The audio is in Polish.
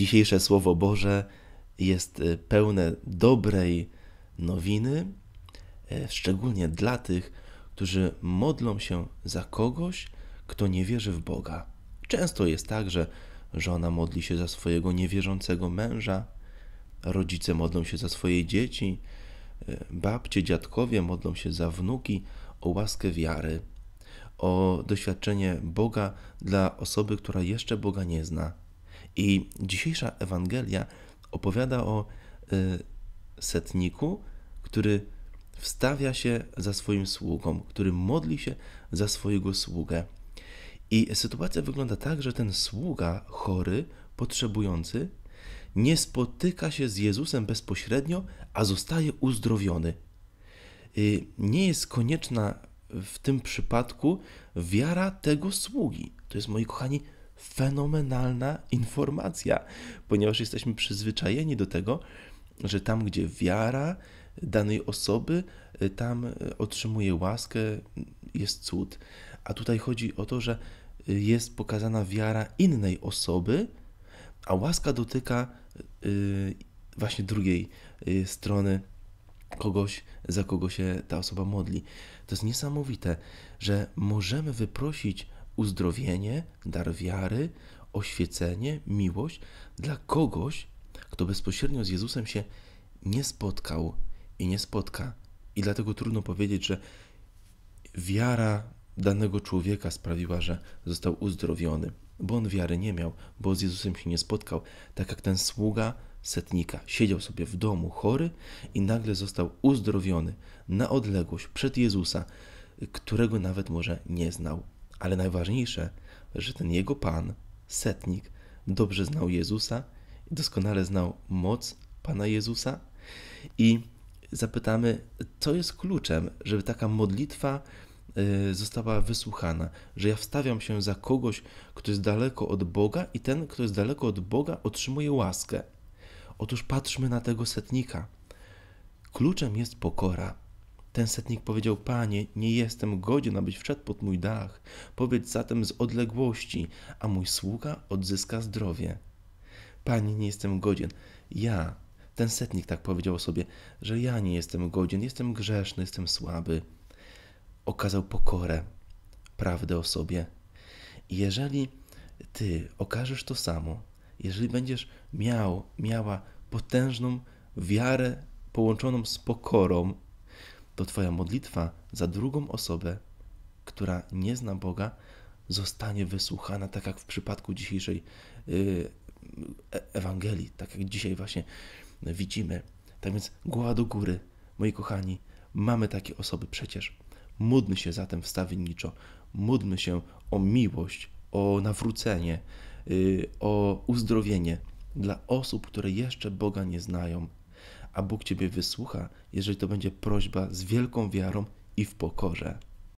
dzisiejsze Słowo Boże jest e, pełne dobrej nowiny, e, szczególnie dla tych, którzy modlą się za kogoś, kto nie wierzy w Boga. Często jest tak, że żona modli się za swojego niewierzącego męża, rodzice modlą się za swoje dzieci, e, babcie, dziadkowie modlą się za wnuki o łaskę wiary, o doświadczenie Boga dla osoby, która jeszcze Boga nie zna. I dzisiejsza Ewangelia opowiada o y, setniku, który wstawia się za swoim sługą, który modli się za swojego sługę. I sytuacja wygląda tak, że ten sługa chory, potrzebujący, nie spotyka się z Jezusem bezpośrednio, a zostaje uzdrowiony. Y, nie jest konieczna w tym przypadku wiara tego sługi. To jest, moi kochani, fenomenalna informacja, ponieważ jesteśmy przyzwyczajeni do tego, że tam, gdzie wiara danej osoby, y, tam y, otrzymuje łaskę, jest cud. A tutaj chodzi o to, że y, jest pokazana wiara innej osoby, a łaska dotyka właśnie drugiej strony kogoś, za kogo się ta osoba modli. To jest niesamowite, że możemy wyprosić uzdrowienie, dar wiary, oświecenie, miłość dla kogoś, kto bezpośrednio z Jezusem się nie spotkał i nie spotka. I dlatego trudno powiedzieć, że wiara danego człowieka sprawiła, że został uzdrowiony, bo on wiary nie miał, bo z Jezusem się nie spotkał, tak jak ten sługa setnika siedział sobie w domu chory i nagle został uzdrowiony na odległość przed Jezusa, którego nawet może nie znał. Ale najważniejsze, że ten jego pan, setnik, dobrze znał Jezusa, i doskonale znał moc pana Jezusa i zapytamy, co jest kluczem, żeby taka modlitwa y, została wysłuchana, że ja wstawiam się za kogoś, kto jest daleko od Boga i ten, kto jest daleko od Boga, otrzymuje łaskę. Otóż patrzmy na tego setnika. Kluczem jest pokora. Ten setnik powiedział: Panie, nie jestem godzien, abyś wszedł pod mój dach. Powiedz zatem z odległości, a mój sługa odzyska zdrowie. Panie, nie jestem godzien. Ja, ten setnik tak powiedział o sobie, że ja nie jestem godzien, jestem grzeszny, jestem słaby. Okazał pokorę, prawdę o sobie. Jeżeli ty okażesz to samo, jeżeli będziesz miał, miała potężną wiarę połączoną z pokorą, to Twoja modlitwa za drugą osobę, która nie zna Boga, zostanie wysłuchana, tak jak w przypadku dzisiejszej y, e, Ewangelii, tak jak dzisiaj właśnie widzimy. Tak więc głowa do góry, moi kochani, mamy takie osoby przecież. Módlmy się zatem wstawienniczo, módlmy się o miłość, o nawrócenie, y, o uzdrowienie dla osób, które jeszcze Boga nie znają, a Bóg Ciebie wysłucha, jeżeli to będzie prośba z wielką wiarą i w pokorze.